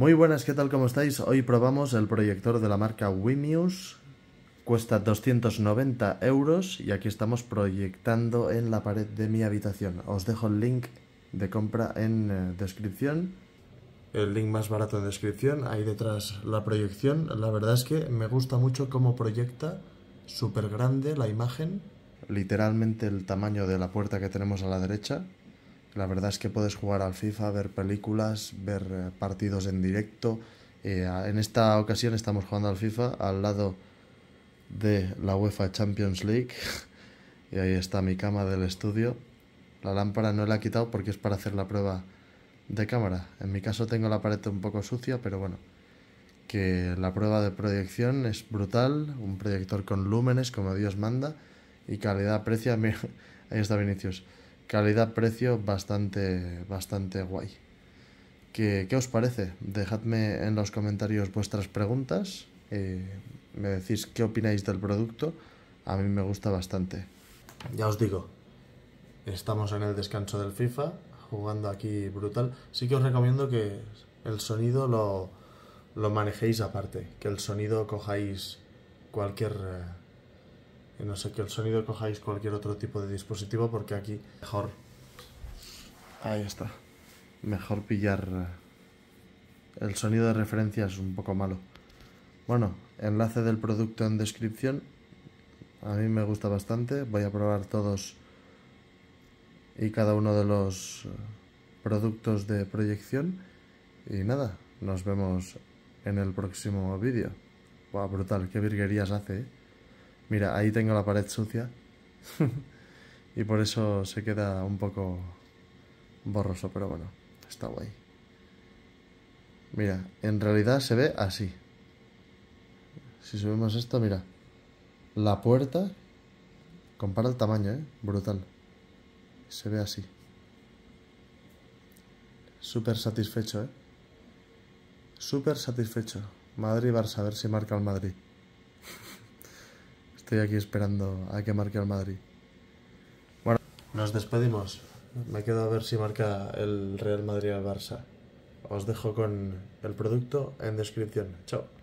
Muy buenas, ¿qué tal? ¿Cómo estáis? Hoy probamos el proyector de la marca Wimius. Cuesta 290 euros y aquí estamos proyectando en la pared de mi habitación. Os dejo el link de compra en eh, descripción. El link más barato en descripción, ahí detrás la proyección. La verdad es que me gusta mucho cómo proyecta, súper grande la imagen. Literalmente el tamaño de la puerta que tenemos a la derecha. La verdad es que puedes jugar al FIFA, ver películas, ver eh, partidos en directo. Eh, en esta ocasión estamos jugando al FIFA al lado de la UEFA Champions League. y ahí está mi cama del estudio. La lámpara no la he quitado porque es para hacer la prueba de cámara. En mi caso tengo la pared un poco sucia, pero bueno. Que la prueba de proyección es brutal. Un proyector con lúmenes, como Dios manda. Y calidad-precio. Ahí está Vinicius calidad-precio bastante, bastante guay. ¿Qué, ¿Qué, os parece? Dejadme en los comentarios vuestras preguntas. Eh, me decís qué opináis del producto. A mí me gusta bastante. Ya os digo, estamos en el descanso del FIFA, jugando aquí brutal. Sí que os recomiendo que el sonido lo, lo manejéis aparte, que el sonido cojáis cualquier eh, no sé que el sonido cojáis cualquier otro tipo de dispositivo porque aquí mejor. Ahí está. Mejor pillar. Eh, el sonido de referencia es un poco malo. Bueno, enlace del producto en descripción. A mí me gusta bastante. Voy a probar todos y cada uno de los eh, productos de proyección. Y nada, nos vemos en el próximo vídeo. Buah, brutal, qué virguerías hace, ¿eh? Mira, ahí tengo la pared sucia. y por eso se queda un poco borroso, pero bueno, está guay. Mira, en realidad se ve así. Si subimos esto, mira. La puerta, compara el tamaño, ¿eh? Brutal. Se ve así. Súper satisfecho, ¿eh? Súper satisfecho. Madrid-Barça, a ver si marca el Madrid. Estoy aquí esperando a que marque el Madrid. Bueno, nos despedimos. Me quedo a ver si marca el Real Madrid al Barça. Os dejo con el producto en descripción. Chao.